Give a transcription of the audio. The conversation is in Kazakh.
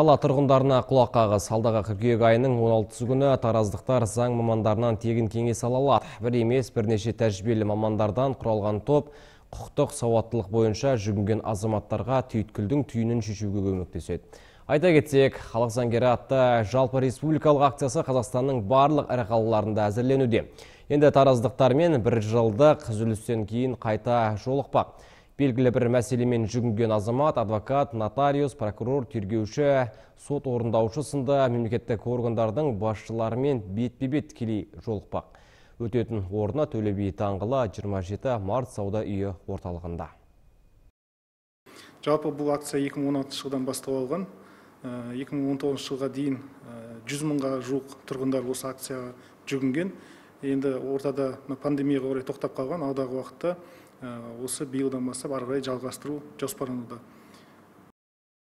Қала тұрғындарына құлақ қағыз. Алдағы қыркүйек айының 16 күні тараздықтар заң мамандарынан тегін кеңес ала алады. Бір емес бірнеше тәжірибелі мамандардан құралған топ құқықтық сауаттылық бойынша жүгінген азаматтарға түйткілдің түйінін шешуге көмектеседі. Айта кетсек, халық заңгері атты жалпы республикалық акциясы Қазақстанның барлық ірі қалаларында әзірленуде. Енді тараздықтармен бір жылдық үзілістен кейін қайта жолықпақ белгілі бір мәселемен жүгінген азамат адвокат нотариус прокурор тергеуші сот орындаушы сынды мемлекеттік органдардың басшыларымен бетпе бет тікелей жолықпақ өтетін орны төле би даңғылы 27 март сауда үйі орталығында жалпы бұл акция 2016 жылдан бастау алған 2019 ә, жылға дейін 100 ә, мыңға жуық тұрғындар осы акцияға жүгінген енді ортада пандемияға орай тоқтап қалған алдағы уақытта Э, осы быйылдан бастап ары карай жалгаштыруу жоспарлануда